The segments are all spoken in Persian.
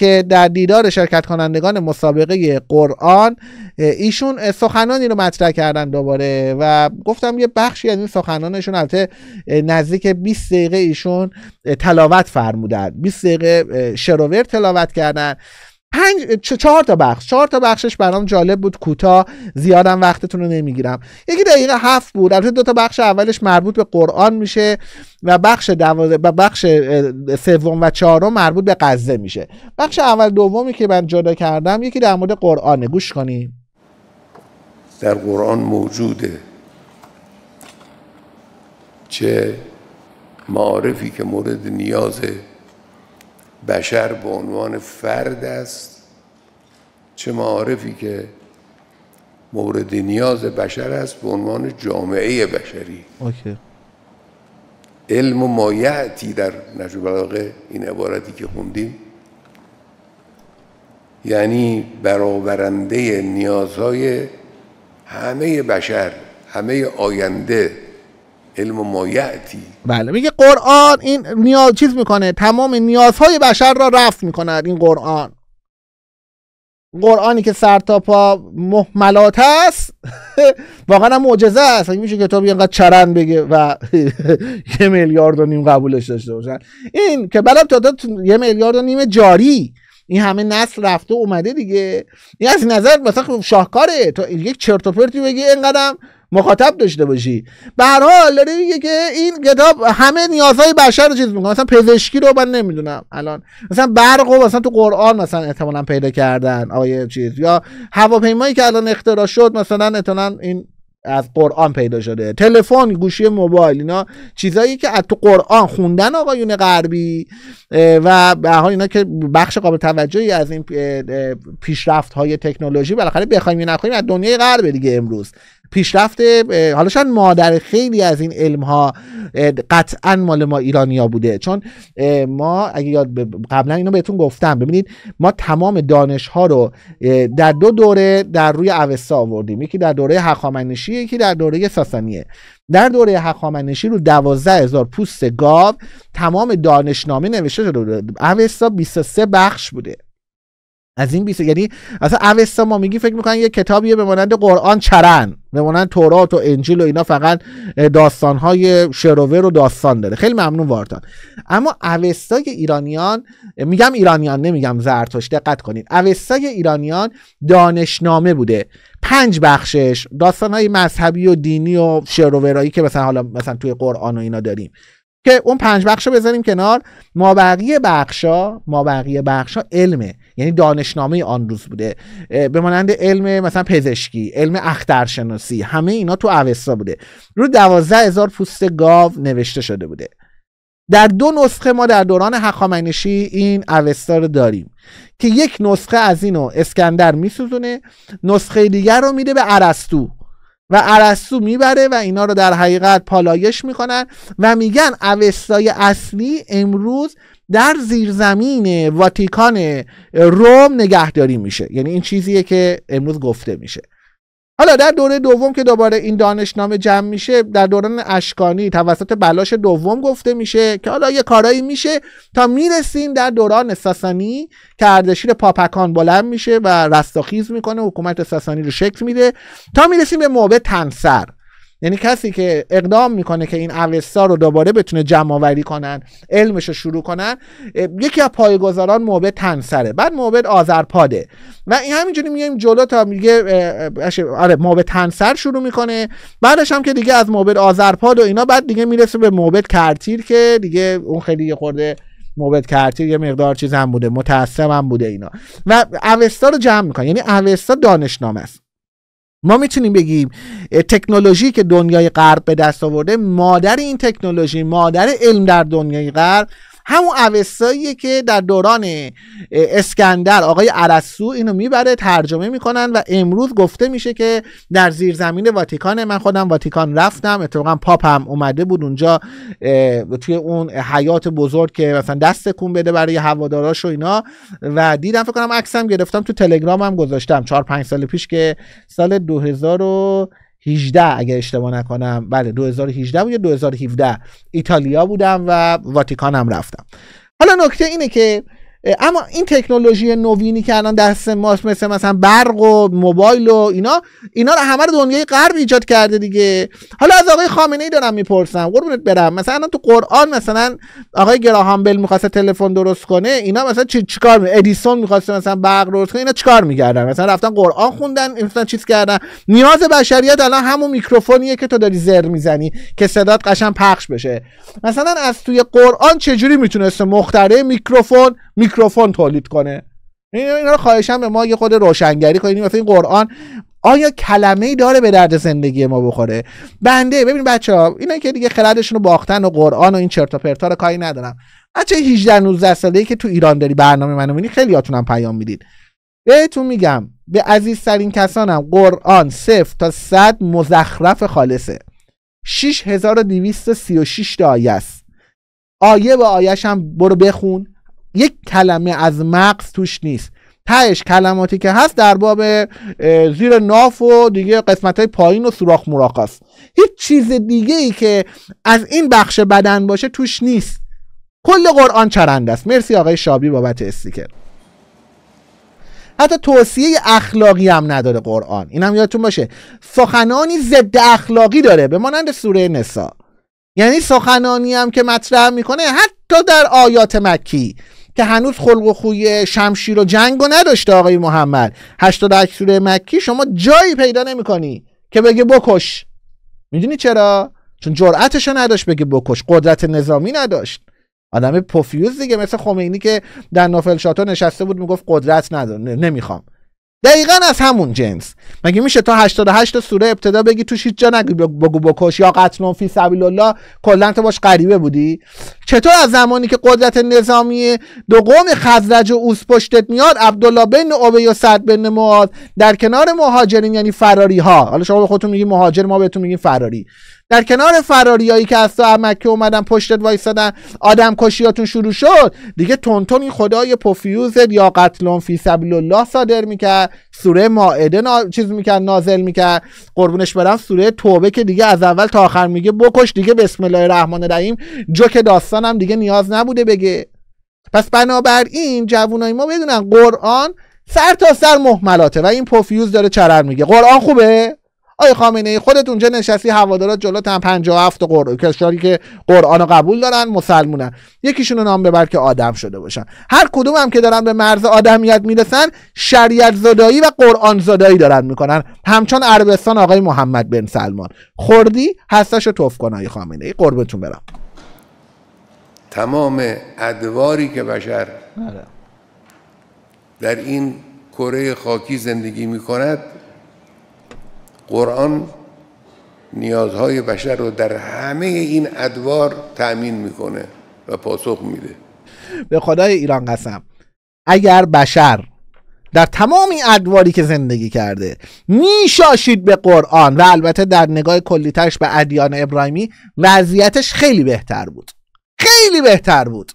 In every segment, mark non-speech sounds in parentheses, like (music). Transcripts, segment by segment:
که در دیدار شرکت کنندگان مسابقه قرآن ایشون سخنانی رو مطرح کردن دوباره و گفتم یه بخشی از این سخنانشون البته نزدیک 20 دقیقه ایشون تلاوت فرمودن 20 دقیقه شروور تلاوت کردن پنج چهار تا بخش چهار تا بخشش برام جالب بود کوتاه زیادم وقتتون رو نمیگیرم یکی دقیقه هفت بود البته دو تا بخش اولش مربوط به قرآن میشه و بخش دوازه و بخش سوم و چهارم مربوط به غزه میشه بخش اول دومی که من جدا کردم یکی در مورد قرآن گوش کنیم در قرآن موجوده چه معارفی که مورد نیازه بشر به عنوان فرد است چه معارفی که مورد نیاز بشر است به عنوان جامعه بشری اوکی. علم و مایعتی در نجوا بلاغه این عبارتی که خوندیم یعنی برآورنده نیازهای همه بشر همه آینده علم ما بله میگه قرآن این نیاز چیز میکنه تمام نیازهای بشر را رفت میکنه این قرآن قرآنی که سر تا پا محملات است (laughs) واقعا معجزه است میشه کتابی اینقدر چرند بگه و (laughs) یه میلیارد و نیم قبولش داشته باشن این که بلام تا یه میلیارد و نیم جاری این همه نسل رفته اومده دیگه این از نظر مثلا خب شاهکاره تو یک چرت و پرتی بگی اینقدرم مخاطب داشته باشی به هر حال داره میگه که این کتاب همه نیازهای بشر رو چیز میکنه مثلا پزشکی رو من نمیدونم الان مثلا برق و مثلا تو قرآن مثلا احتمالا پیدا کردن آیه چیز یا هواپیمایی که الان اختراع شد مثلا احتمالا این از قرآن پیدا شده تلفن گوشی موبایل اینا چیزایی که از تو قرآن خوندن آقایون غربی و به اینا که بخش قابل توجهی از این پیشرفت های تکنولوژی بالاخره بخوایم نخوایم از دنیای غرب دیگه امروز پیشرفت حالا شاید مادر خیلی از این علم ها قطعا مال ما ایرانیا بوده چون ما اگه یاد قبلا اینو بهتون گفتم ببینید ما تمام دانش ها رو در دو دوره در روی اوستا آوردیم یکی در دوره هخامنشی یکی در دوره ساسانیه در دوره هخامنشی رو دوازده هزار پوست گاو تمام دانشنامه نوشته شده اوستا 23 بخش بوده از این بیسه یعنی اصلا اوستا ما میگی فکر میکنن یه کتابیه به مانند قرآن چرن به مانند تورات و انجیل و اینا فقط داستانهای شروه رو داستان داره خیلی ممنون واردان اما اوستای ایرانیان میگم ایرانیان نمیگم زرتوش دقت کنید اوستای ایرانیان دانشنامه بوده پنج بخشش داستانهای مذهبی و دینی و شروورایی که مثلا حالا مثلا توی قرآن و اینا داریم که اون پنج بخش رو بذاریم کنار مابقی بخشا مابقی بخشا علمه یعنی دانشنامه آن روز بوده به مانند علم مثلا پزشکی علم اخترشناسی همه اینا تو اوستا بوده رو دوازده هزار پوست گاو نوشته شده بوده در دو نسخه ما در دوران حقامنشی این اوستا رو داریم که یک نسخه از اینو اسکندر میسوزونه نسخه دیگر رو میده به ارسطو و ارسطو میبره و اینا رو در حقیقت پالایش میکنن و میگن اوستای اصلی امروز در زیرزمین واتیکان روم نگهداری میشه یعنی این چیزیه که امروز گفته میشه حالا در دوره دوم که دوباره این دانشنامه جمع میشه در دوران اشکانی توسط بلاش دوم گفته میشه که حالا یه کارایی میشه تا میرسیم در دوران ساسانی که اردشیر پاپکان بلند میشه و رستاخیز میکنه حکومت ساسانی رو شکل میده تا میرسیم به موبه تنسر یعنی کسی که اقدام میکنه که این اوستا رو دوباره بتونه جمع آوری کنن علمش رو شروع کنن یکی از پایگذاران موبد تنسره بعد موبد آذرپاده و این همینجوری میایم جلو تا میگه آره موبد تنسر شروع میکنه بعدش هم که دیگه از موبد آذرپاد و اینا بعد دیگه میرسه به موبد کرتیر که دیگه اون خیلی خورده موبت کرتیر یه مقدار چیز هم بوده متاسم هم بوده اینا و اوستا رو جمع میکنه یعنی اوستا دانشنامه است ما میتونیم بگیم تکنولوژی که دنیای غرب به دست آورده مادر این تکنولوژی مادر علم در دنیای غرب همون اوستاییه که در دوران اسکندر آقای عرسو اینو میبره ترجمه میکنن و امروز گفته میشه که در زمین واتیکان من خودم واتیکان رفتم اتفاقا هم اومده بود اونجا توی اون حیات بزرگ که مثلا دست کن بده برای هواداراش و اینا و دیدم فکر کنم عکسم گرفتم تو تلگرامم گذاشتم 4 5 سال پیش که سال 2000 2018 اگر اشتباه نکنم بله 2018 بود یا 2017 ایتالیا بودم و واتیکان هم رفتم حالا نکته اینه که اما این تکنولوژی نوینی که الان دست ماست مثل مثلا برق و موبایل و اینا اینا رو همه رو دنیای غرب ایجاد کرده دیگه حالا از آقای خامنه ای دارم میپرسم قربونت برم مثلا تو قرآن مثلا آقای گراهام بل میخواسته تلفن درست کنه اینا مثلا چی چیکار می ادیسون میخواسته مثلا برق درست کنه اینا چیکار میکردن مثلا رفتن قرآن خوندن مثلا چیز کردن نیاز بشریت الان همون میکروفونیه که تو داری زر میزنی که صدات قشنگ پخش بشه مثلا از توی قرآن چجوری میتونسته مختره میکروفون میکروفون تولید کنه این رو خواهشم به ما یه خود روشنگری کنید مثلا این قرآن آیا کلمه ای داره به درد زندگی ما بخوره بنده ببین بچه ها اینا که دیگه خردشون رو باختن و قرآن و این چرت و پرتا رو کاری ندارم بچه 18 19 ساله ای که تو ایران داری برنامه منو میبینی هم پیام میدید بهتون میگم به عزیزترین کسانم قرآن صفر تا صد مزخرف خالصه 6236 تا آیه است آیه به آیش هم برو بخون یک کلمه از مقص توش نیست تهش کلماتی که هست در باب زیر ناف و دیگه قسمت های پایین و سوراخ مراخ هیچ چیز دیگه ای که از این بخش بدن باشه توش نیست کل قرآن چرند است مرسی آقای شابی بابت استیکر حتی توصیه اخلاقی هم نداره قرآن این هم یادتون باشه سخنانی ضد اخلاقی داره به مانند سوره نسا یعنی سخنانی هم که مطرح میکنه حتی در آیات مکی که هنوز خلق و خوی شمشیر و جنگ و نداشته آقای محمد 88 سوره مکی شما جایی پیدا نمیکنی که بگه بکش میدونی چرا چون جرأتش نداشت بگه بکش قدرت نظامی نداشت آدم پوفیوز دیگه مثل خمینی که در نافل شاتو نشسته بود میگفت قدرت ندارم نمیخوام دقیقا از همون جنس مگه میشه تا 88 سوره ابتدا بگی توش هیچ جا نگی بگو بکش یا قتل فی سبیل الله کلا تو باش غریبه بودی چطور از زمانی که قدرت نظامی دو قوم خزرج و اوس پشتت میاد عبدالله بن ابی و سعد بن معاذ در کنار مهاجرین یعنی فراری ها حالا شما به خودتون میگی مهاجر ما بهتون میگیم فراری در کنار فراریایی که از تو مکه اومدن پشتت وایسادن آدم کشیاتون شروع شد دیگه تونتون این خدای پوفیوز یا قتلون فی سبیل الله صادر میکرد سوره ماعده نا... چیز میکرد نازل میکرد قربونش برم سوره توبه که دیگه از اول تا آخر میگه بکش دیگه بسم الله الرحمن الرحیم جو که داستانم دیگه نیاز نبوده بگه پس بنابراین جوانای ما بدونن قرآن سر تا سر محملاته و این پوفیوز داره چرر میگه قرآن خوبه آی خامنه ای خودت اونجا نشستی هوادارات جلو تا 57 قرآن کشوری که قرآن قبول دارن مسلمونن یکیشون رو نام ببر که آدم شده باشن هر کدوم هم که دارن به مرز آدمیت میرسن شریعت زدایی و قرآن زدایی دارن میکنن همچون عربستان آقای محمد بن سلمان خوردی هستش رو توف کن ای خامنه ای قربتون برم تمام ادواری که بشر بله. در این کره خاکی زندگی می قرآن نیازهای بشر رو در همه این ادوار تأمین میکنه و پاسخ میده به خدای ایران قسم اگر بشر در تمام این ادواری که زندگی کرده میشاشید به قرآن و البته در نگاه کلیتش به ادیان ابراهیمی وضعیتش خیلی بهتر بود خیلی بهتر بود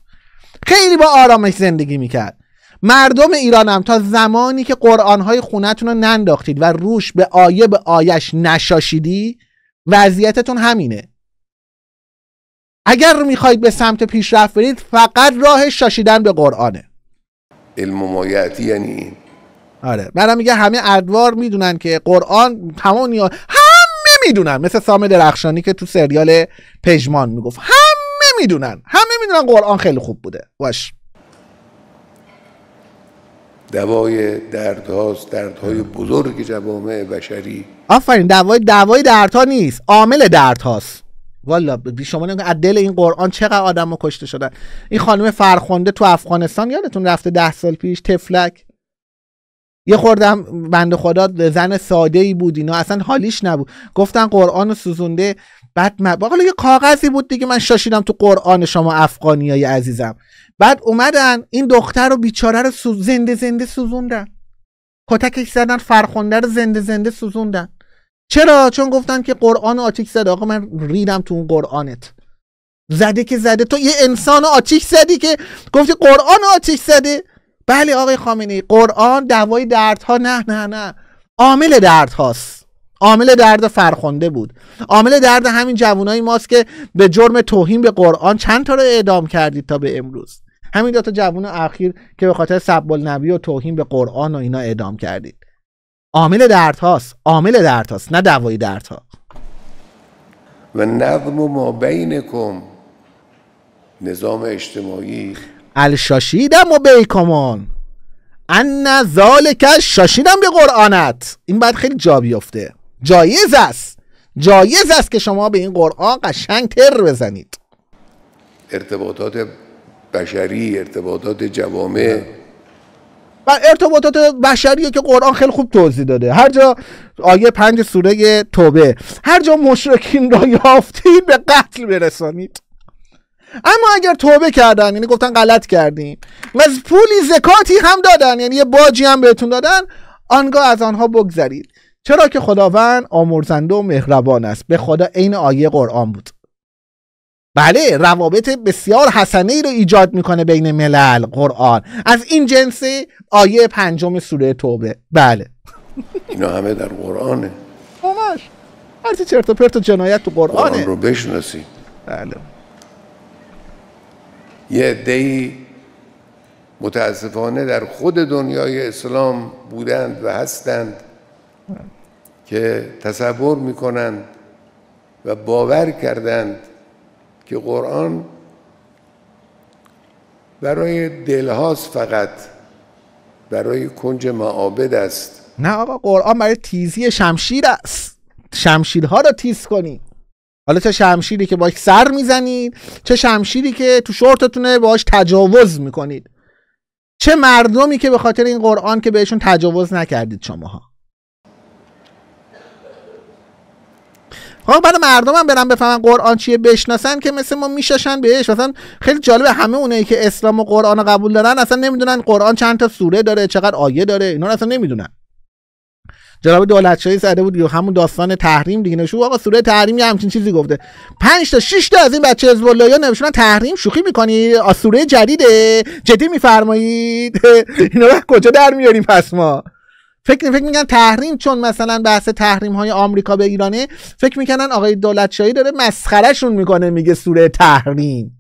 خیلی با آرامش زندگی میکرد مردم ایرانم تا زمانی که های خونتون رو ننداختید و روش به آیه به آیش نشاشیدی وضعیتتون همینه اگر میخواید به سمت پیشرفت برید فقط راه شاشیدن به قرآنه علم یعنی آره من میگه همه ادوار میدونن که قرآن تمام همه میدونن مثل سام درخشانی که تو سریال پژمان میگفت همه میدونن همه میدونن قرآن خیلی خوب بوده باش دوای دردهاست های بزرگ جوامع بشری آفرین دوای دوای دردها نیست عامل دردهاست والا شما از دل این قرآن چقدر آدم ها کشته شدن این خانم فرخنده تو افغانستان یادتون رفته ده سال پیش تفلک یه خوردم بند خدا زن ساده ای بود اینا اصلا حالیش نبود گفتن قرآن سوزونده بعد من... یه کاغذی بود دیگه من شاشیدم تو قرآن شما افغانی های عزیزم بعد اومدن این دختر رو بیچاره رو زنده زنده سوزوندن کتکش زدن فرخونده رو زنده زنده سوزوندن چرا چون گفتن که قرآن آتیک زده آقا من ریدم تو اون قرآنت زده که زده تو یه انسان آتیک زدی که گفتی قرآن آتیک زده بله آقای خامنه قرآن دوای دردها نه نه نه عامل درد هاست عامل درد فرخنده بود عامل درد همین جوانای ماست که به جرم توهین به قرآن چند تا رو اعدام کردید تا به امروز همین دو تا جوون اخیر که به خاطر سب نبی و توهین به قرآن و اینا اعدام کردید عامل هاست عامل هاست نه دوای ها و نظم ما بینکم نظام اجتماعی الشاشیدم و بیکمان ان ذالک شاشیدم به قرآنت این بعد خیلی جا بیفته جایز است جایز است که شما به این قرآن قشنگ تر بزنید ارتباطات بشری ارتباطات جوامع و ارتباطات بشریه که قرآن خیلی خوب توضیح داده هر جا آیه پنج سوره توبه هر جا مشرکین را یافتید به قتل برسانید اما اگر توبه کردن یعنی گفتن غلط کردیم و پولی زکاتی هم دادن یعنی یه باجی هم بهتون دادن آنگاه از آنها بگذرید چرا که خداوند آمرزنده و مهربان است به خدا عین آیه قرآن بود بله روابط بسیار حسنه ای رو ایجاد میکنه بین ملل قرآن از این جنس آیه پنجم سوره توبه بله اینا همه در قرآنه همش هرچی چرت و پرت و جنایت تو قرآنه قرآن رو بشناسی بله یه دی متاسفانه در خود دنیای اسلام بودند و هستند که تصور میکنند و باور کردند که قرآن برای دلهاست فقط برای کنج معابد است نه آقا قرآن برای تیزی شمشیر است شمشیرها رو تیز کنی حالا چه شمشیری که باش سر میزنید چه شمشیری که تو شورتتونه باش تجاوز میکنید چه مردمی که به خاطر این قرآن که بهشون تجاوز نکردید شماها آقا بعد مردم هم برن بفهمن قرآن چیه بشناسن که مثل ما میشاشن بهش مثلا خیلی جالبه همه اونایی که اسلام و قرآن قبول دارن اصلا نمیدونن قرآن چند تا سوره داره چقدر آیه داره اینا اصلا نمیدونن جناب شاهی زده بود یو همون داستان تحریم دیگه نشو آقا سوره تحریم یه همچین چیزی گفته 5 تا 6 تا از این بچه حزب الله یا نمیشونن تحریم شوخی میکنی سوره جدیده جدی میفرمایید (laughs) اینا کجا در میاریم پس ما فکر فکر میکنن تحریم چون مثلا بحث تحریم های آمریکا به ایرانه فکر میکنن آقای دولتشاهی داره مسخرهشون میکنه میگه سوره تحریم (laughs)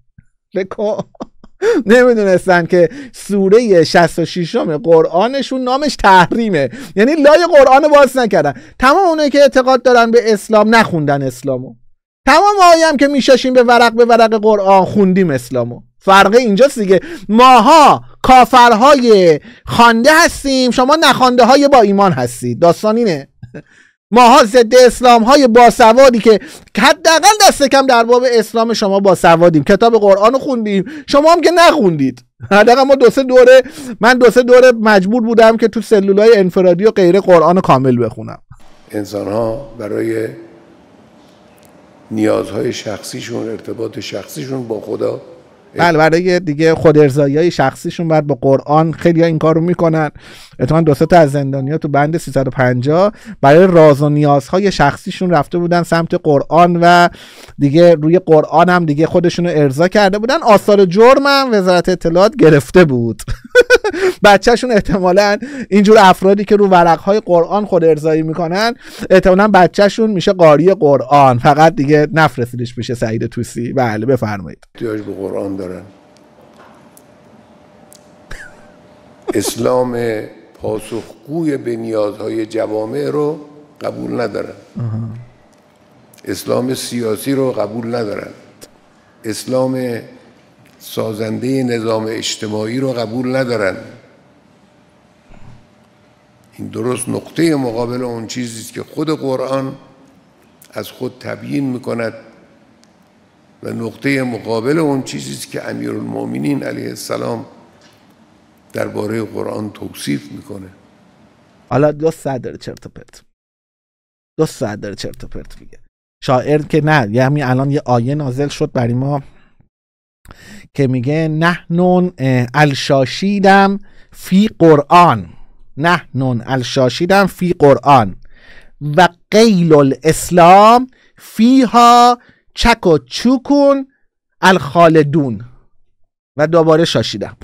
نمیدونستن که سوره 66 م قرآنشون نامش تحریمه یعنی لای قرآن باز نکردن تمام اونایی که اعتقاد دارن به اسلام نخوندن اسلامو تمام آیم که میشاشیم به ورق به ورق قرآن خوندیم اسلامو فرقه اینجاست دیگه ماها کافرهای خوانده هستیم شما نخوانده های با ایمان هستید داستان اینه ماها ضد اسلام های باسوادی که حداقل دست کم در باب اسلام شما باسوادیم کتاب قرآن رو خوندیم شما هم که نخوندید حداقل ما دو سه دوره من دو سه دوره مجبور بودم که تو سلول های انفرادی و غیر قرآن کامل بخونم انسان ها برای نیازهای شخصیشون ارتباط شخصیشون با خدا بله برای دیگه خود ارزایی شخصیشون بعد با قرآن خیلی ها این کارو میکنن اتفاقا دو تا از زندانیا تو بند 350 برای راز و نیازهای شخصیشون رفته بودن سمت قرآن و دیگه روی قرآن هم دیگه خودشون رو ارضا کرده بودن آثار جرم هم وزارت اطلاعات گرفته بود (laughs) بچهشون احتمالا اینجور افرادی که رو ورقهای قرآن خود ارزایی میکنن احتمالا بچهشون میشه قاری قرآن فقط دیگه نفرسیدش میشه سعید توسی بله بفرمایید احتیاج به قرآن دارن اسلام پاسخگوی به نیازهای جوامع رو قبول ندارن اسلام سیاسی رو قبول ندارن اسلام سازنده نظام اجتماعی رو قبول ندارن این درست نقطه مقابل اون چیزی است که خود قرآن از خود تبیین میکند و نقطه مقابل اون چیزی است که امیرالمؤمنین علیه السلام درباره قرآن توصیف میکنه حالا دو ساعت داره چرت و پرت دو ساعت داره چرت و پرت میگه شاعر که نه یعنی الان یه آیه نازل شد برای ما که میگه نحنون الشاشیدم فی قرآن نحنون الشاشیدم فی قرآن و قیل الاسلام فیها چک و چوکون الخالدون و دوباره شاشیدم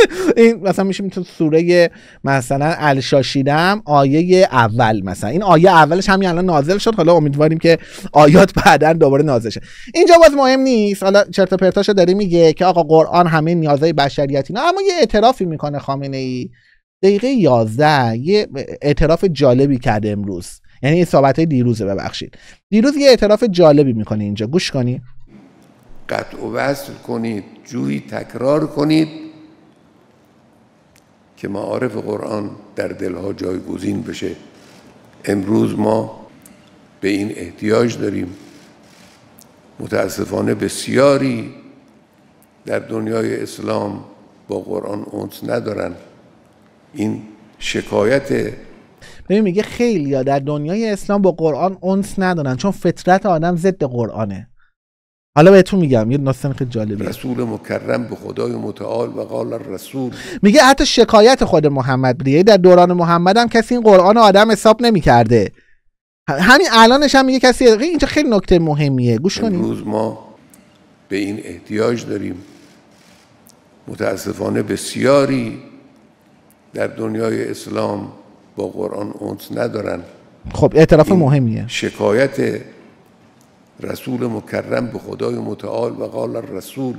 (laughs) این مثلا میشه میتونه سوره مثلا الشاشیدم آیه اول مثلا این آیه اولش همین الان نازل شد حالا امیدواریم که آیات بعدا دوباره نازل شه اینجا باز مهم نیست حالا چرت و پرتاشو داره میگه که آقا قرآن همه نیازهای بشریتی نه اما یه اعترافی میکنه خامنه ای دقیقه 11 یه اعتراف جالبی کرده امروز یعنی صحبت های دیروزه ببخشید دیروز یه اعتراف جالبی میکنه اینجا گوش کنی قطع و وصل کنید جوی تکرار کنید که معارف قرآن در دلها جایگزین بشه امروز ما به این احتیاج داریم متاسفانه بسیاری در دنیای اسلام با قرآن اونس ندارن این شکایت ببین میگه خیلی در دنیای اسلام با قرآن اونس ندارن چون فطرت آدم ضد قرآنه حالا بهتون میگم یه داستان خیلی جالبه رسول مکرم به خدای متعال و قال رسول میگه حتی شکایت خود محمد بریه یعنی در دوران محمد هم کسی این قرآن آدم حساب نمیکرده همین الانش هم میگه کسی اینجا خیلی نکته مهمیه گوش کنید امروز ما به این احتیاج داریم متاسفانه بسیاری در دنیای اسلام با قرآن اونس ندارن خب اعتراف مهمیه شکایت رسول مکرم به خدای متعال و قال الرسول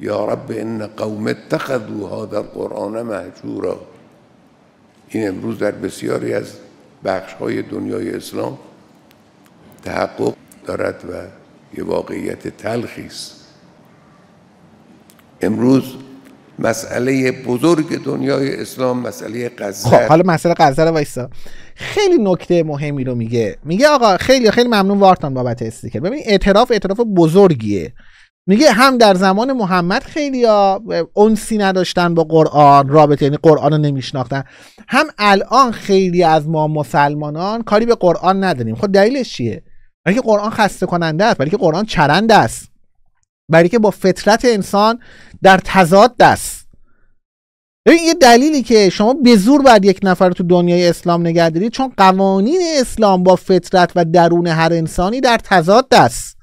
یا رب ان قوم اتخذوا هذا القرآن مهجورا این امروز در بسیاری از بخش های دنیای اسلام تحقق دارد و یه واقعیت تلخی است امروز مسئله بزرگ دنیای اسلام مسئله قذر خب حالا مسئله قذر وایسا خیلی نکته مهمی رو میگه میگه آقا خیلی خیلی ممنون وارتان بابت استیکر ببین اعتراف اعتراف بزرگیه میگه هم در زمان محمد خیلی ها اونسی نداشتن با قرآن رابطه یعنی قرآن رو نمیشناختن هم الان خیلی از ما مسلمانان کاری به قرآن نداریم خب دلیلش چیه؟ برای که قرآن خسته کننده است برای که قرآن چرند است برای که با فطرت انسان در تضاد است این یه دلیلی که شما به زور باید یک نفر تو دنیای اسلام نگه دارید چون قوانین اسلام با فطرت و درون هر انسانی در تضاد است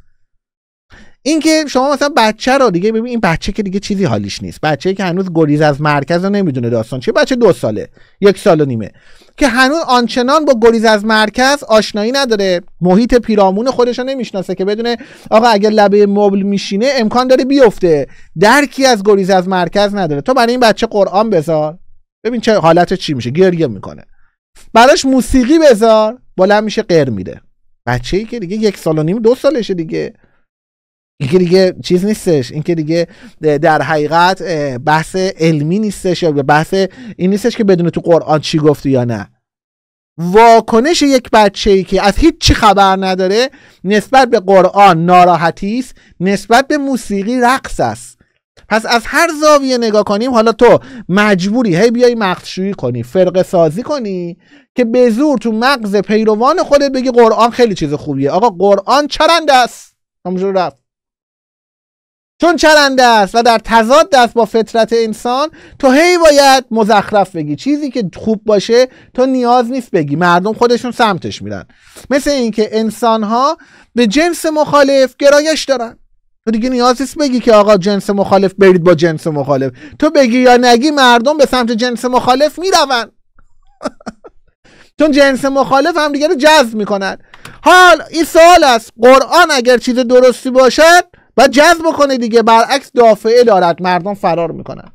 اینکه شما مثلا بچه رو دیگه ببین این بچه که دیگه چیزی حالیش نیست بچه که هنوز گریز از مرکز رو نمیدونه داستان چیه بچه دو ساله یک سال و نیمه که هنوز آنچنان با گریز از مرکز آشنایی نداره محیط پیرامون خودش رو نمیشناسه که بدونه آقا اگر لبه مبل میشینه امکان داره بیفته درکی از گریز از مرکز نداره تو برای این بچه قرآن بذار ببین چه حالت چی میشه گریه میکنه براش موسیقی بذار بالا میشه قر میره بچه ای که دیگه یک سال و نیم دو سالشه دیگه این که دیگه چیز نیستش این که دیگه در حقیقت بحث علمی نیستش یا بحث این نیستش که بدون تو قرآن چی گفتی یا نه واکنش یک بچه ای که از هیچ خبر نداره نسبت به قرآن ناراحتی است نسبت به موسیقی رقص است پس از هر زاویه نگاه کنیم حالا تو مجبوری هی بیای مختشوی کنی فرق سازی کنی که به زور تو مغز پیروان خودت بگی قرآن خیلی چیز خوبیه آقا قرآن چرند است رفت چون چرنده است و در تضاد است با فطرت انسان تو هی باید مزخرف بگی چیزی که خوب باشه تو نیاز نیست بگی مردم خودشون سمتش میرن مثل اینکه انسان ها به جنس مخالف گرایش دارن تو دیگه نیاز نیست بگی که آقا جنس مخالف برید با جنس مخالف تو بگی یا نگی مردم به سمت جنس مخالف میرون (laughs) چون جنس مخالف هم دیگه رو جذب میکنن حال این سوال است قرآن اگر چیز درستی باشد و جذب کنه دیگه برعکس دافعه دارد مردم فرار میکنن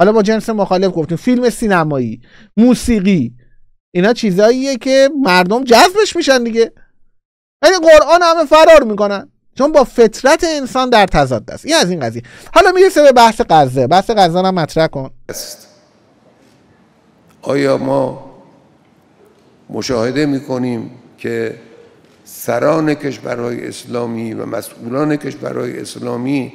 حالا با جنس مخالف گفتیم فیلم سینمایی موسیقی اینا چیزاییه که مردم جذبش میشن دیگه یعنی قرآن همه فرار میکنن چون با فطرت انسان در تضاد است این از این قضیه حالا میرسه به بحث غزه بحث غزه هم مطرح کن آیا ما مشاهده میکنیم که سران کشورهای اسلامی و مسئولان کشورهای اسلامی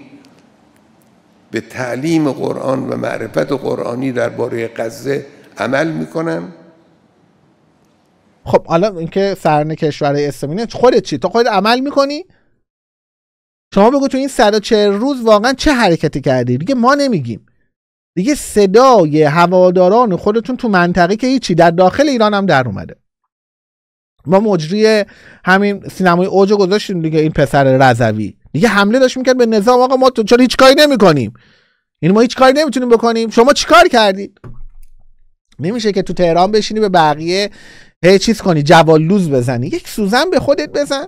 به تعلیم قرآن و معرفت قرآنی درباره غزه عمل میکنن خب حالا اینکه سران کشورهای اسلامی خودت چی تو خودت عمل میکنی شما بگو تو این 140 روز واقعا چه حرکتی کردی دیگه ما نمیگیم دیگه صدای هواداران خودتون تو منطقه که هیچی در داخل ایران هم در اومده ما مجری همین سینمای اوج گذاشتیم دیگه این پسر رضوی دیگه حمله داشت میکرد به نظام آقا ما تو چرا هیچ کاری نمیکنیم این یعنی ما هیچ کاری نمیتونیم بکنیم شما چیکار کردید نمیشه که تو تهران بشینی به بقیه هی چیز کنی لوز بزنی یک سوزن به خودت بزن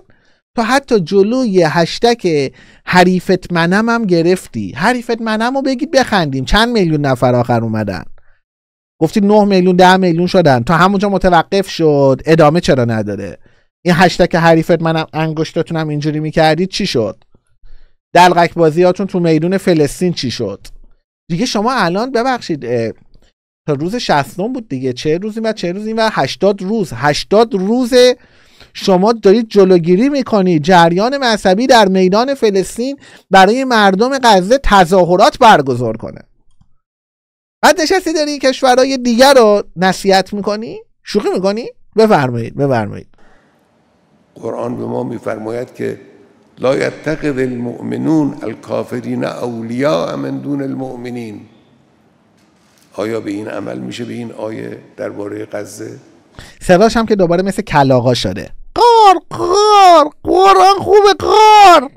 تو حتی جلوی هشتک حریفت منم هم گرفتی حریفت منم رو بگید بخندیم چند میلیون نفر آخر اومدن گفتی 9 میلیون 10 میلیون شدن تا همونجا متوقف شد ادامه چرا نداره این هشتک حریفت منم انگشتتونم اینجوری میکردید چی شد دلقک بازیاتون تو میدون فلسطین چی شد دیگه شما الان ببخشید تا روز 60 بود دیگه چه روزی و چه روزی و 80 روز 80 روز شما دارید جلوگیری میکنید جریان مذهبی در میدان فلسطین برای مردم غزه تظاهرات برگزار کنه بعد نشستی داری کشورهای دیگر رو نصیحت میکنی شوخی میکنی بفرمایید بفرمایید قرآن به ما میفرماید که لا یتقذ المؤمنون الکافرین اولیاء من دون المؤمنین آیا به این عمل میشه به این آیه درباره غزه صداش هم که دوباره مثل کلاغا شده قار قار قرآن خوب قار (laughs)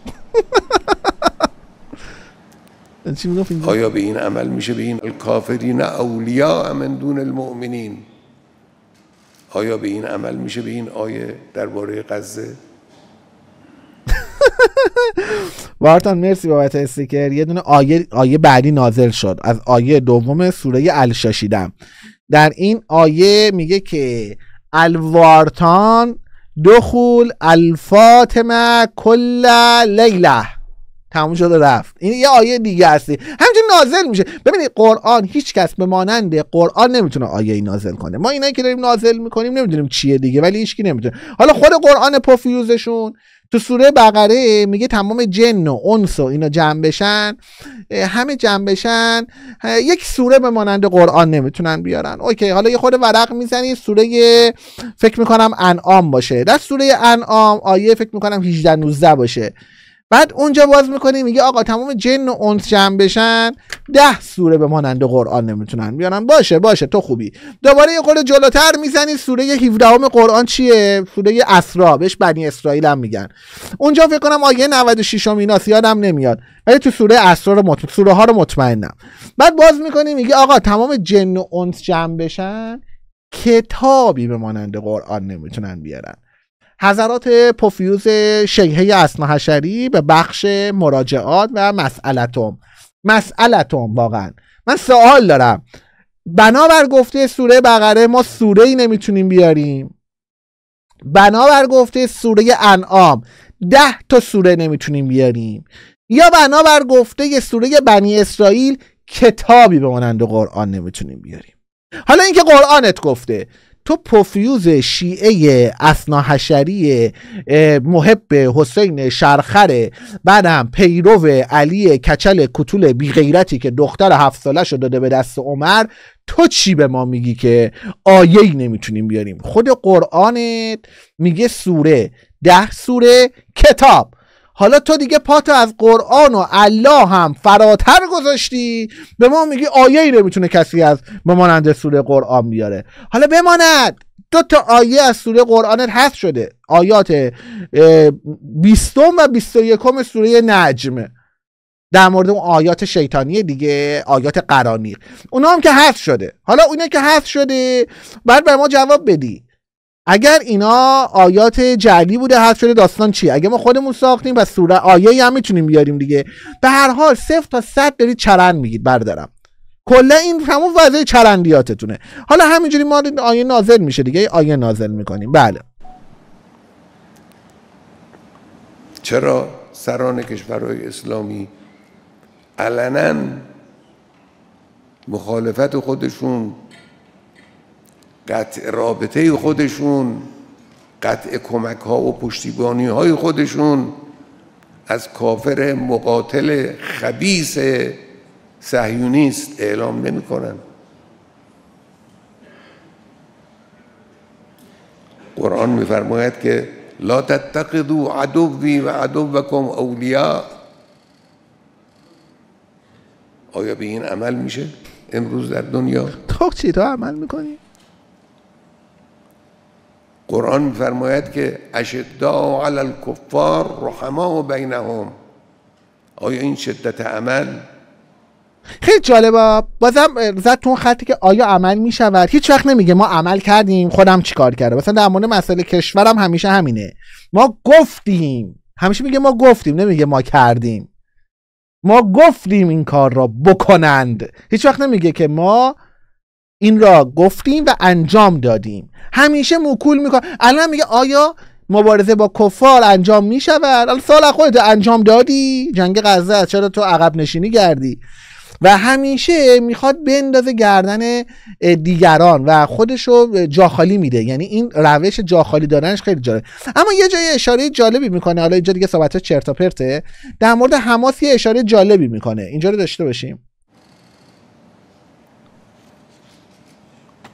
آیا به این عمل میشه به این الکافرین اولیا من دون المؤمنین آیا به این عمل میشه به این آیه درباره غزه (laughs) وارتان مرسی بابت استیکر یه دونه آیه, آیه بعدی نازل شد از آیه دوم سوره الشاشیدم در این آیه میگه که الوارتان دخول الفاطمه کل لیله تموم شد رفت این یه آیه دیگه هستی همچنین نازل میشه ببینید قرآن هیچ کس به مانند قرآن نمیتونه آیه ای نازل کنه ما اینایی که داریم نازل میکنیم نمیدونیم چیه دیگه ولی هیچکی نمیتونه حالا خود قرآن پوفیوزشون تو سوره بقره میگه تمام جن و انس و اینا جمع بشن همه جمع بشن یک سوره به مانند قرآن نمیتونن بیارن اوکی حالا یه خود ورق میزنی سوره فکر میکنم انعام باشه در سوره انعام آیه فکر میکنم 18 19 باشه بعد اونجا باز میکنی میگه آقا تمام جن و انس جمع بشن ده سوره به مانند قرآن نمیتونن بیانن باشه باشه تو خوبی دوباره یه خورده جلوتر میزنی سوره 17 ام قرآن چیه سوره اسرا بهش بنی اسرائیل هم میگن اونجا فکر کنم آیه 96 ام ایناس یادم نمیاد ولی تو سوره اسرا رو سوره ها رو مطمئنم بعد باز میکنی میگه آقا تمام جن و انس جمع بشن کتابی به مانند قرآن نمیتونن بیارن حضرات پوفیوز شیحه حشری به بخش مراجعات و مسئلتم مسئلتم واقعا من سوال دارم بنابر گفته سوره بقره ما سوره ای نمیتونیم بیاریم بنابر گفته سوره انعام ده تا سوره نمیتونیم بیاریم یا بنابر گفته سوره بنی اسرائیل کتابی به مانند قرآن نمیتونیم بیاریم حالا اینکه قرآنت گفته تو پوفیوز شیعه اسناحشری محب حسین شرخره بعدم پیرو علی کچل کتول بیغیرتی که دختر هفت ساله شده داده به دست عمر تو چی به ما میگی که آیه ای نمیتونیم بیاریم خود قرآنت میگه سوره ده سوره کتاب حالا تو دیگه پاتو از قرآن و الله هم فراتر گذاشتی به ما میگی آیه ای رو میتونه کسی از بمانند سوره قرآن بیاره حالا بماند دو تا آیه از سوره قرآن هست شده آیات بیستم و بیست و یکم سوره نجمه در مورد اون آیات شیطانی دیگه آیات قرانی اونا هم که حذف شده حالا اونه که حذف شده بعد به ما جواب بدی اگر اینا آیات جعلی بوده حرف شده داستان چیه اگه ما خودمون ساختیم و سوره آیه هم میتونیم بیاریم دیگه به هر حال صفر تا صد دارید چرند میگید بردارم کلا این همون وضع چرندیاتتونه حالا همینجوری ما آیه نازل میشه دیگه آیه نازل میکنیم بله چرا سران کشورهای اسلامی علنا مخالفت خودشون قطع رابطه خودشون قطع کمک ها و پشتیبانی های خودشون از کافر مقاتل خبیس سهیونیست اعلام نمی کنن. قرآن میفرماید که لا تتقدوا عدوی و عدوکم اولیاء آیا به این عمل میشه امروز در دنیا تو چی عمل میکنی؟ قرآن میفرماید که اشداء علی الکفار رحما بینهم آیا این شدت عمل خیلی جالبه بازم زد تو خطی که آیا عمل می شود هیچ وقت نمیگه ما عمل کردیم خودم چیکار کرده مثلا در مورد مسئله کشورم همیشه همینه ما گفتیم همیشه میگه ما گفتیم نمیگه ما کردیم ما گفتیم این کار را بکنند هیچ وقت نمیگه که ما این را گفتیم و انجام دادیم همیشه موکول میکنه الان میگه آیا مبارزه با کفار انجام می شود الان سال خودت انجام دادی جنگ غزه چرا تو عقب نشینی کردی و همیشه میخواد بندازه گردن دیگران و خودش رو جاخالی میده یعنی این روش جاخالی دادنش خیلی جالب اما یه جای اشاره جالبی میکنه حالا اینجا دیگه صحبتش چرت و پرته در مورد حماس یه اشاره جالبی میکنه اینجا رو داشته باشیم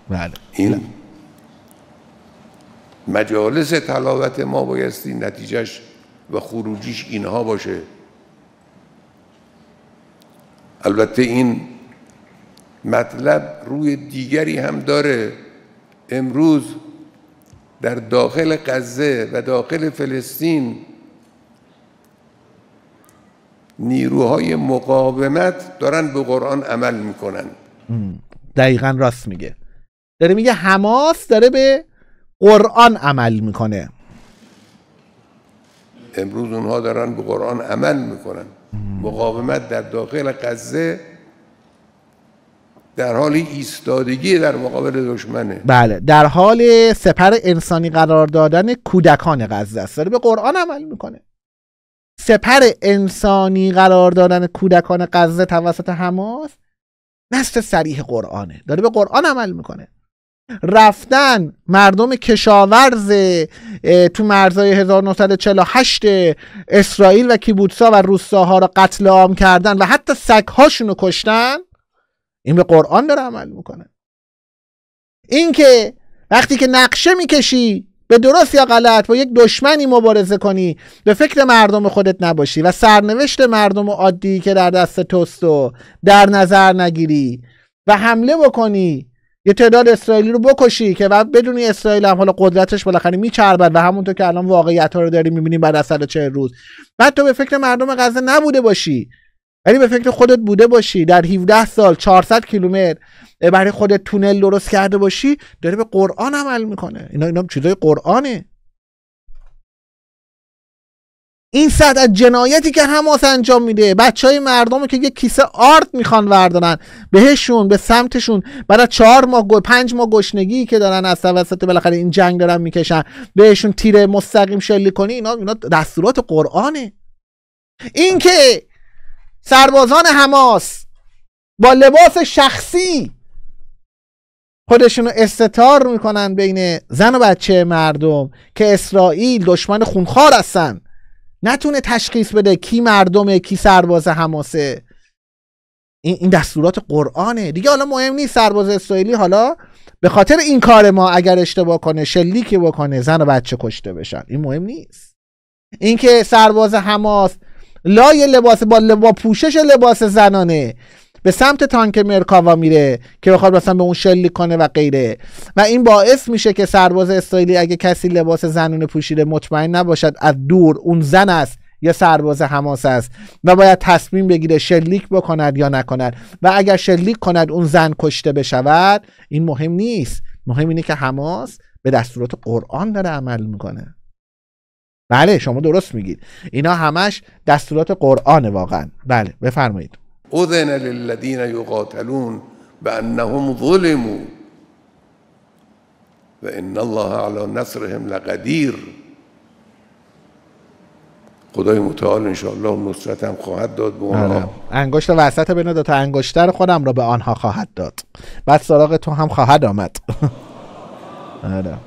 بله این مجالس تلاوت ما بایستی نتیجهش و خروجیش اینها باشه البته این مطلب روی دیگری هم داره امروز در داخل غزه و داخل فلسطین نیروهای مقاومت دارن به قرآن عمل میکنن دقیقا راست میگه داره میگه حماس داره به قرآن عمل میکنه امروز اونها دارن به قرآن عمل میکنن مقاومت در داخل قزه در حال ایستادگی در مقابل دشمنه بله در حال سپر انسانی قرار دادن کودکان غزه است داره به قرآن عمل میکنه سپر انسانی قرار دادن کودکان غزه توسط حماس نست سریح قرآنه داره به قرآن عمل میکنه رفتن مردم کشاورز تو مرزای 1948 اسرائیل و کیبوتسا و روستاها را قتل عام کردن و حتی سگهاشون رو کشتن این به قرآن داره عمل میکنه اینکه وقتی که نقشه میکشی به درست یا غلط با یک دشمنی مبارزه کنی به فکر مردم خودت نباشی و سرنوشت مردم عادی که در دست توستو در نظر نگیری و حمله بکنی یه تعداد اسرائیلی رو بکشی که بعد بدونی اسرائیل هم حالا قدرتش بالاخره میچربد و همونطور که الان واقعیت ها رو داریم میبینیم بعد از چه روز بعد تو به فکر مردم غزه نبوده باشی ولی به فکر خودت بوده باشی در 17 سال 400 کیلومتر برای خودت تونل درست کرده باشی داره به قرآن عمل میکنه اینا اینا چیزای قرآنه این صد از جنایتی که حماس انجام میده بچه های مردم که یه کیسه آرد میخوان وردارن بهشون به سمتشون برای چهار ماه پنج ماه گشنگی که دارن از توسط بالاخره این جنگ دارن میکشن بهشون تیر مستقیم شلی کنی اینا اینا دستورات قرآنه اینکه سربازان حماس با لباس شخصی خودشون رو استتار میکنن بین زن و بچه مردم که اسرائیل دشمن خونخوار هستن نتونه تشخیص بده کی مردمه کی سرباز حماسه این دستورات قرآنه دیگه حالا مهم نیست سرباز اسرائیلی حالا به خاطر این کار ما اگر اشتباه کنه شلیکی بکنه زن و بچه کشته بشن این مهم نیست اینکه سرباز حماس لای لباس با لباس پوشش لباس زنانه به سمت تانک مرکاوا میره که بخواد مثلا به اون شلیک کنه و غیره و این باعث میشه که سرباز اسرائیلی اگه کسی لباس زنون پوشیده مطمئن نباشد از دور اون زن است یا سرباز حماس است و باید تصمیم بگیره شلیک بکند یا نکند و اگر شلیک کند اون زن کشته بشود این مهم نیست مهم اینه که حماس به دستورات قرآن داره عمل میکنه بله شما درست میگید اینا همش دستورات قرآن واقعا بله بفرمایید اذن للذین یقاتلون بانهم ظلموا و ان الله على نصرهم لقدیر خدای متعال الله نصرت هم خواهد داد به اونها آره. انگشت وسط بین داد تا انگشتر خودم را به آنها خواهد داد بعد سراغ تو هم خواهد آمد (laughs) آره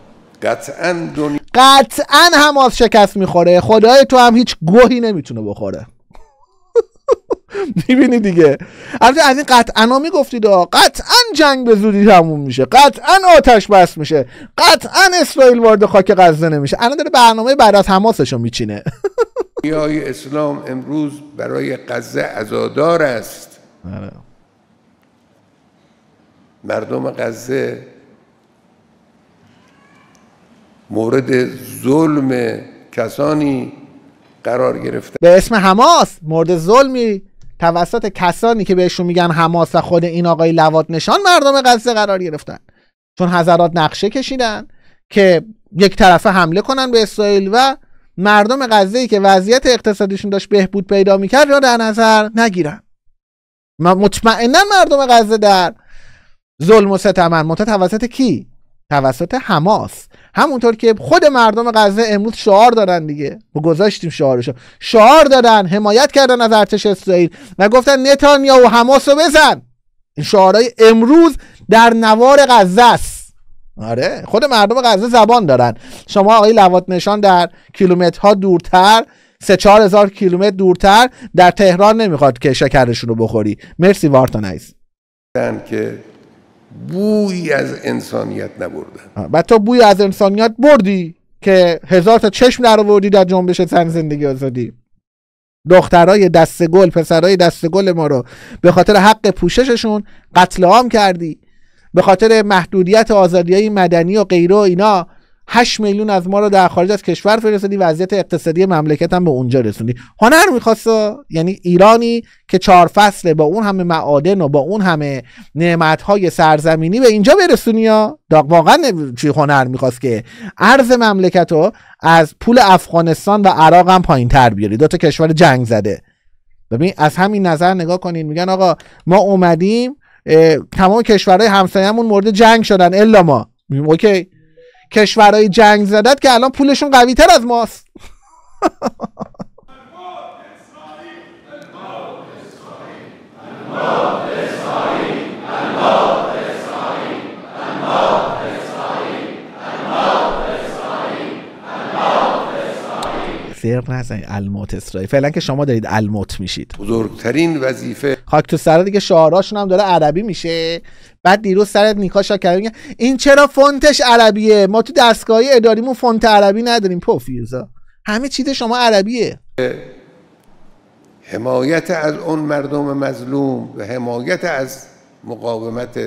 قطعا دنیا قطعا حماس شکست میخوره خدای تو هم هیچ گوهی نمیتونه بخوره (laughs) میبینی دیگه البته از این قطعا میگفتید قطعا جنگ به زودی تموم میشه قطعا آتش بس میشه قطعا اسرائیل وارد خاک غزه نمیشه الان داره برنامه بعد از حماسش رو میچینه های (laughs) اسلام امروز برای غزه عزادار است آره. مردم غزه مورد ظلم کسانی قرار گرفته به اسم حماس مورد ظلمی توسط کسانی که بهشون میگن حماس و خود این آقای لوات نشان مردم غزه قرار گرفتن چون حضرات نقشه کشیدن که یک طرفه حمله کنن به اسرائیل و مردم غزه ای که وضعیت اقتصادیشون داشت بهبود پیدا میکرد را در نظر نگیرن مطمئنا مردم غزه در ظلم و ستمن توسط کی توسط حماس همونطور که خود مردم غزه امروز شعار دارن دیگه و گذاشتیم شعارشو شعار دادن حمایت کردن از ارتش اسرائیل و گفتن نتانیا و حماس رو بزن این شعارهای امروز در نوار غزه است آره خود مردم غزه زبان دارن شما آقای لوات نشان در کیلومترها دورتر سه چهار هزار کیلومتر دورتر در تهران نمیخواد که شکرشون رو بخوری مرسی وارتا نیست که بوی از انسانیت نبرده و تو بوی از انسانیت بردی که هزار تا چشم در آوردی در جنبش زن زندگی آزادی دخترای دست گل پسرای دست گل ما رو به خاطر حق پوشششون قتل عام کردی به خاطر محدودیت آزادی های مدنی و غیره و اینا 8 میلیون از ما رو در خارج از کشور فرستادی وضعیت اقتصادی مملکت هم به اونجا رسوندی هنر میخواست یعنی ایرانی که چهار فصله با اون همه معادن و با اون همه های سرزمینی به اینجا برسونی یا واقعا چی هنر میخواست که ارز مملکت رو از پول افغانستان و عراق هم پایین تر بیاری دو تا کشور جنگ زده ببین از همین نظر نگاه کنین میگن آقا ما اومدیم تمام کشورهای همسایه‌مون مورد جنگ شدن الا ما اوکی کشورهای جنگ زدت که الان پولشون قوی تر از ماست (laughs) سر نزنید الموت اسرائیل فعلا که شما دارید الموت میشید بزرگترین وظیفه خاک تو سر دیگه شعاراشون هم داره عربی میشه بعد دیروز سر نیکا شاکر میگه این چرا فونتش عربیه ما تو دستگاهی اداریمون فونت عربی نداریم پوفیوزا همه چیز شما عربیه حمایت از اون مردم مظلوم و حمایت از مقاومت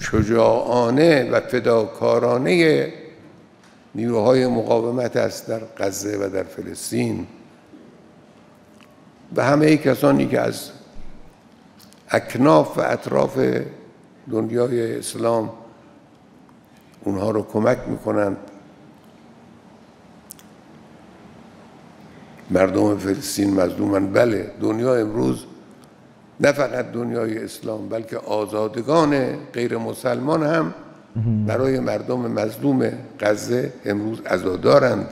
شجاعانه و فداکارانه نیروهای مقاومت است در غزه و در فلسطین و همه کسانی که از اکناف و اطراف دنیای اسلام اونها رو کمک میکنند مردم فلسطین مظلومن بله دنیا امروز نه فقط دنیای اسلام بلکه آزادگان غیر مسلمان هم برای مردم مظلوم غزه امروز عزادارند دارند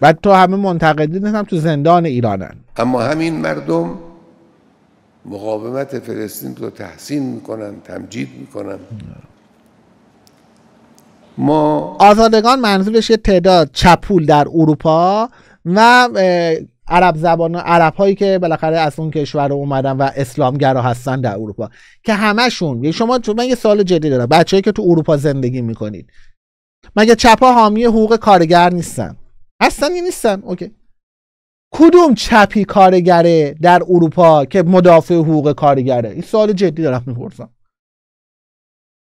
بعد تو همه منتقدین هم تو زندان ایرانن اما همین مردم مقاومت فلسطین رو تحسین میکنن تمجید میکنن ما آزادگان منظورش یه تعداد چپول در اروپا و عرب زبان عرب هایی که بالاخره از اون کشور اومدن و اسلامگرا هستن در اروپا که همشون یعنی شما تو من یه سال جدی دارم بچه‌ای که تو اروپا زندگی میکنید مگه چپا حامی حقوق کارگر نیستن هستن یا نیستن اوکی کدوم چپی کارگره در اروپا که مدافع حقوق کارگره این سوال جدی دارم میپرسم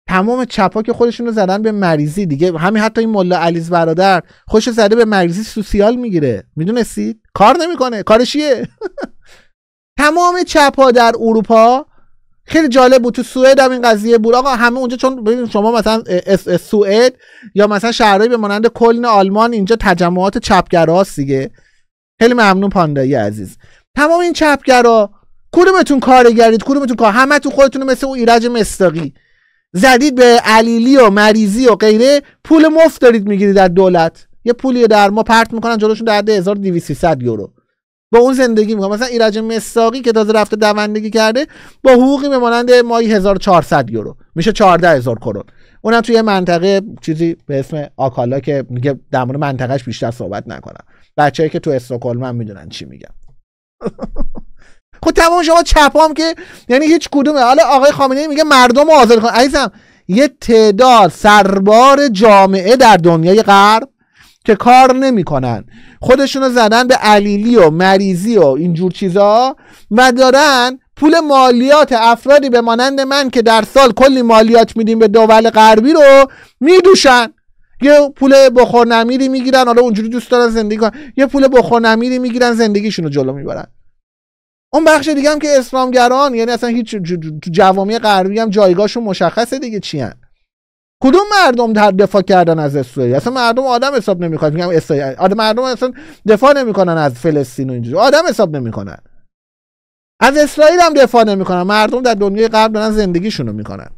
تمام چپا که خودشون رو زدن به مریضی دیگه همین حتی این ملا علیز برادر خوش زده به مریضی سوسیال میگیره میدونستی کار نمیکنه کارشیه (laughs) تمام چپا در اروپا خیلی جالب بود تو سوئد هم این قضیه بود آقا همه اونجا چون ببین شما مثلا سوئد یا مثلا شهرهای به مانند کلن آلمان اینجا تجمعات چپگراست دیگه خیلی ممنون پاندایی عزیز تمام این چپگرا کدومتون کارگرید کدومتون کار همتون خودتون مثل او ایرج مستاقی زدید به علیلی و مریضی و غیره پول مفت دارید میگیرید در دولت یه پولی در ما پرت میکنن جلوشون در حد 1200 یورو با اون زندگی میکنن مثلا ایرج مساقی که تازه رفته دوندگی کرده با حقوقی به مانند ماهی 1400 یورو میشه 14000 کرون اونم توی منطقه چیزی به اسم آکالا که میگه در مورد منطقهش بیشتر صحبت نکنم بچه‌ای که تو استکهلم میدونن چی میگم (laughs) خب تمام شما چپام که یعنی هیچ کدومه حالا آقای خامنه‌ای میگه مردم رو آزاد کن عزیزم یه تعداد سربار جامعه در دنیای غرب که کار نمیکنن رو زدن به علیلی و مریضی و اینجور چیزا و دارن پول مالیات افرادی به مانند من که در سال کلی مالیات میدیم به دول غربی رو میدوشن یه پول بخور نمیری میگیرن حالا اونجوری دوست دارن زندگی کنن یه پول بخور میگیرن زندگیشون رو جلو میبرن اون بخش دیگه هم که اسلامگران یعنی اصلا هیچ جوامع غربی هم جایگاهشون مشخصه دیگه چی هن. کدوم مردم در دفاع کردن از اسرائیل اصلا مردم آدم حساب نمیکنن میگم اسرائیل آدم مردم اصلا دفاع نمیکنن از فلسطین و اینجور آدم حساب نمیکنن از اسرائیل هم دفاع نمیکنن مردم در دنیای غرب دارن زندگیشونو میکنن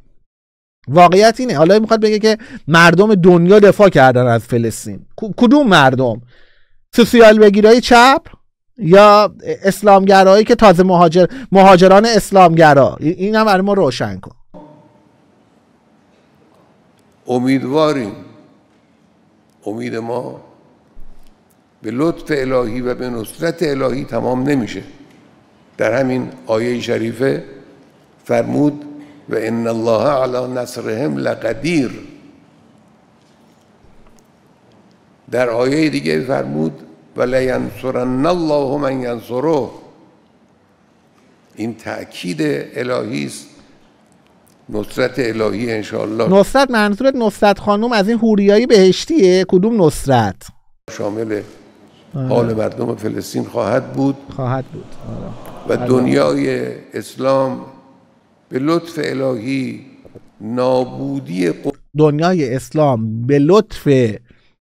واقعیت اینه حالا میخواد بگه که مردم دنیا دفاع کردن از فلسطین کدوم مردم سوسیال بگیرای چپ یا اسلامگرایی که تازه مهاجر مهاجران اسلامگرا این هم برای ما روشن کن امیدواریم امید ما به لطف الهی و به نصرت الهی تمام نمیشه در همین آیه شریفه فرمود و ان الله علی نصرهم لقدیر در آیه دیگه فرمود ولینصرن الله من ینصره این تأکید الهی است نصرت الهی انشالله نصرت منظورت نصرت خانم از این حوریای بهشتیه کدوم نصرت شامل حال آره. مردم فلسطین خواهد بود خواهد بود و آره. دنیای اسلام به لطف الهی نابودی دنیای اسلام به لطف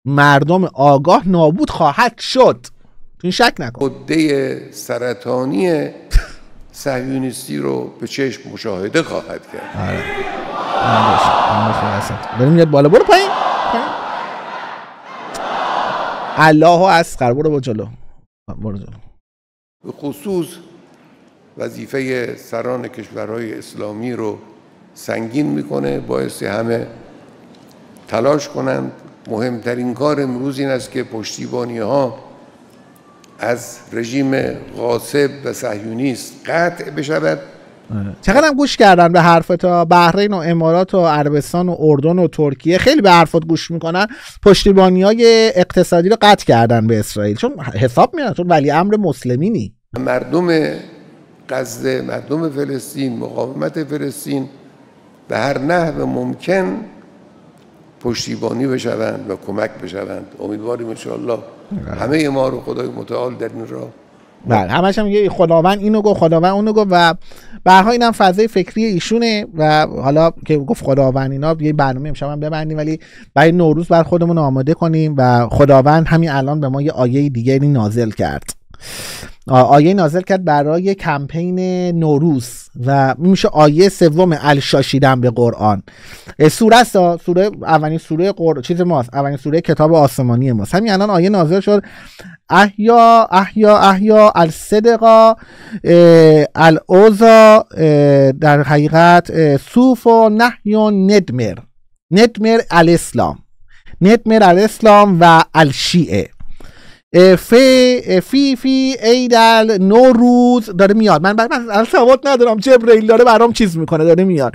مردم آگاه نابود خواهد شد تو این شک نکن قده سرطانی سهیونیستی رو به چشم مشاهده خواهد کرد آره. آره،, آره، بریم بالا برو پایین الله و اسقر برو با جلو برو جلو به خصوص وظیفه سران کشورهای اسلامی رو سنگین میکنه باعث همه تلاش کنند مهمترین کار امروز این است که پشتیبانی ها از رژیم غاصب و صهیونیست قطع بشود چقدر گوش کردن به حرفتا بحرین و امارات و عربستان و اردن و ترکیه خیلی به حرفات گوش میکنن پشتیبانی های اقتصادی رو قطع کردن به اسرائیل چون حساب میرن چون ولی امر مسلمینی مردم غزه مردم فلسطین مقاومت فلسطین به هر نحو ممکن پشتیبانی بشوند و کمک بشوند امیدواریم انشاءالله بله. همه ما رو خدای متعال در این بله همش هم یه خداوند اینو گفت خداوند اونو گفت و برها اینم فضای فکری ایشونه و حالا که گفت خداوند اینا یه برنامه امشب هم ببندیم ولی برای نوروز بر خودمون آماده کنیم و خداوند همین الان به ما یه آیه دیگری نازل کرد آیه نازل کرد برای کمپین نوروز و میشه آیه سوم الشاشیدن به قرآن سوره است سوره اولین سوره قر... چیز ماست اولین سوره کتاب آسمانی ماست همین الان آیه نازل شد احیا احیا احیا الصدقا الاوزا در حقیقت سوف و نحی و ندمر ندمر الاسلام ندمر الاسلام و الشیعه ف فی فی ایدل نوروز داره میاد من من سواد ندارم جبریل داره برام چیز میکنه داره میاد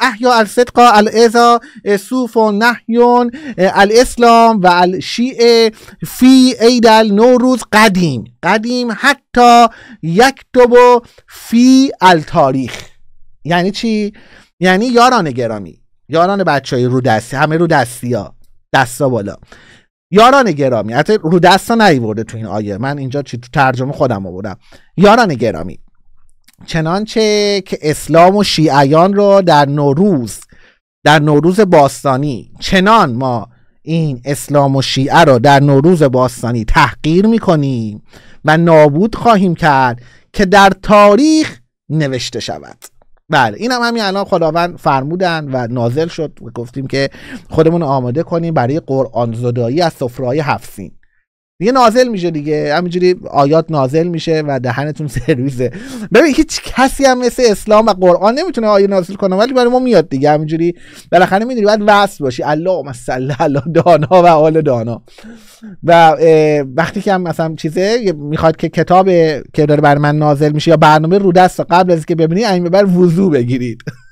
احیا الصدقا الازا سوف و نحیون الاسلام و الشیعه فی ایدل نوروز قدیم قدیم حتی یکتب و فی التاریخ یعنی چی یعنی یاران گرامی یاران بچه رو دستی همه رو دستی ها دستا بالا یاران گرامی حتی رو دستا نیورده تو این آیه من اینجا چی تو ترجمه خودم آوردم یاران گرامی چنانچه که اسلام و شیعیان را در نوروز در نوروز باستانی چنان ما این اسلام و شیعه را در نوروز باستانی تحقیر میکنیم و نابود خواهیم کرد که در تاریخ نوشته شود بله این هم همین الان خداوند فرمودن و نازل شد و گفتیم که خودمون آماده کنیم برای قرآن زدایی از صفرهای هفت دیگه نازل میشه دیگه همینجوری آیات نازل میشه و دهنتون (laughs) سرویزه ببین هیچ کسی هم مثل اسلام و قرآن نمیتونه آیه نازل کنه ولی برای ما میاد دیگه همینجوری بالاخره میدونی باید وصل باشی اللهم صل علی دانا و آل دانا و وقتی که هم مثلا چیزه میخواد که کتاب که داره بر من نازل میشه یا برنامه رو دست قبل از که ببینی این ببر وضو بگیرید (laughs)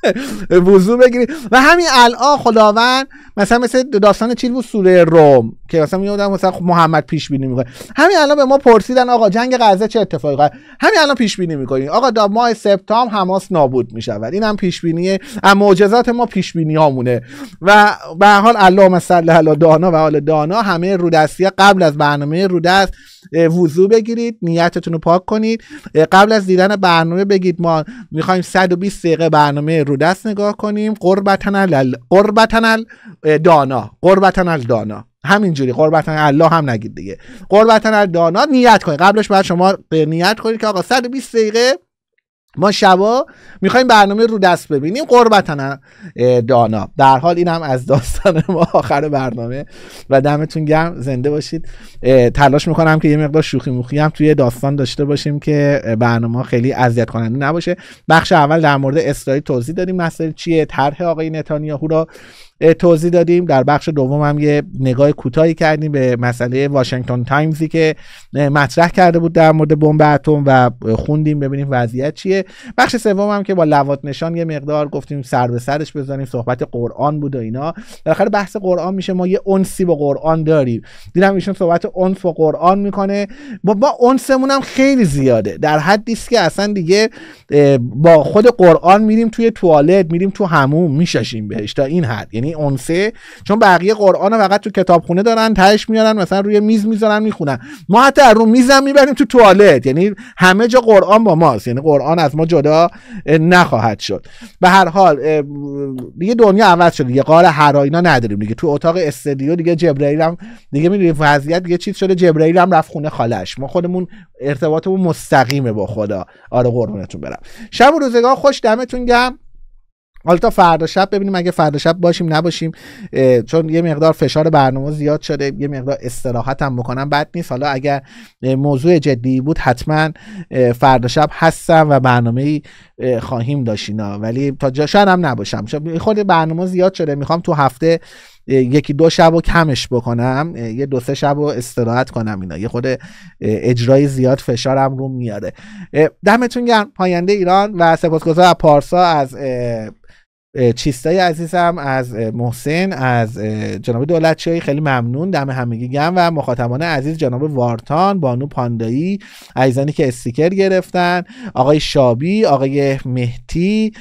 وضوع بگیری و همین الان خداوند مثلا مثل داستان چیل بود سوره روم که مثلا میادم مثلا خب محمد پیش بینی میکنه همین الان به ما پرسیدن آقا جنگ غزه چه اتفاقی خواهد همین الان پیش بینی میکنین آقا دا ماه سپتامبر حماس نابود میشود این هم پیش بینیه از معجزات ما پیش بینی هامونه و به حال الله مثلا دانا و حال دانا همه رودستی قبل از برنامه رودست وضوع بگیرید نیتتون رو پاک کنید قبل از دیدن برنامه بگید ما میخوایم 120 دقیقه برنامه رو دست نگاه کنیم قربتن قربتن دانا قربتن دانا همینجوری قربتن الله هم نگید دیگه قربتن دانا نیت کنید قبلش بعد شما نیت کنید که آقا 120 دقیقه ما شبا میخوایم برنامه رو دست ببینیم قربتن دانا در حال این هم از داستان ما آخر برنامه و دمتون گرم زنده باشید تلاش میکنم که یه مقدار شوخی موخی هم توی داستان داشته باشیم که برنامه خیلی اذیت کننده نباشه بخش اول در مورد اسرائیل توضیح دادیم مسئله چیه طرح آقای نتانیاهو را توضیح دادیم در بخش دوم هم یه نگاه کوتاهی کردیم به مسئله واشنگتن تایمزی که مطرح کرده بود در مورد بمب اتم و خوندیم ببینیم وضعیت چیه بخش سوم هم که با لوات نشان یه مقدار گفتیم سر به سرش بزنیم صحبت قرآن بود و اینا آخر بحث قرآن میشه ما یه انسی با قرآن داریم دیدم ایشون صحبت انس و قرآن میکنه با با اونسمون هم خیلی زیاده در حدی است که اصلا دیگه با خود قرآن میریم توی توالت میریم تو هموم میشاشیم بهش تا این حد یعنی یعنی اونسه چون بقیه قرآن فقط تو کتابخونه دارن تهش میارن مثلا روی میز میذارن میخونن ما حتی رو میزم میبریم تو توالت یعنی همه جا قرآن با ماست یعنی قرآن از ما جدا نخواهد شد به هر حال دیگه دنیا عوض شده دیگه قار هراینا نداریم دیگه تو اتاق استدیو دیگه جبرئیل هم دیگه میدونی وضعیت دیگه چیز شده جبرئیل هم رفت خونه خالش ما خودمون ارتباطمون مستقیمه با خدا آره قربونتون برم شب و روزگار خوش دمتون گرم حالا تا فردا شب ببینیم اگه فردا شب باشیم نباشیم چون یه مقدار فشار برنامه زیاد شده یه مقدار استراحت هم بکنم بد نیست حالا اگر موضوع جدی بود حتما فردا شب هستم و برنامه خواهیم داشتینا ولی تا جا هم نباشم خود برنامه زیاد شده میخوام تو هفته یکی دو شب و کمش بکنم یه دو سه شب و استراحت کنم اینا یه خود اجرای زیاد فشارم رو میاره دمتون گرم پاینده ایران و سپاسگزار پارسا از چیستای عزیزم از محسن از جناب دولتچی خیلی ممنون دم همگی گم و مخاطبان عزیز جناب وارتان بانو پاندایی عزیزانی که استیکر گرفتن آقای شابی آقای مهتی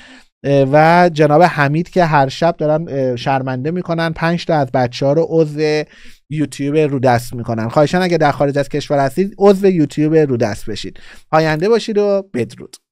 و جناب حمید که هر شب دارن شرمنده میکنن پنج تا از بچه ها رو عضو یوتیوب رو دست میکنن خواهشان اگه در خارج از کشور هستید عضو یوتیوب رو دست بشید پاینده باشید و بدرود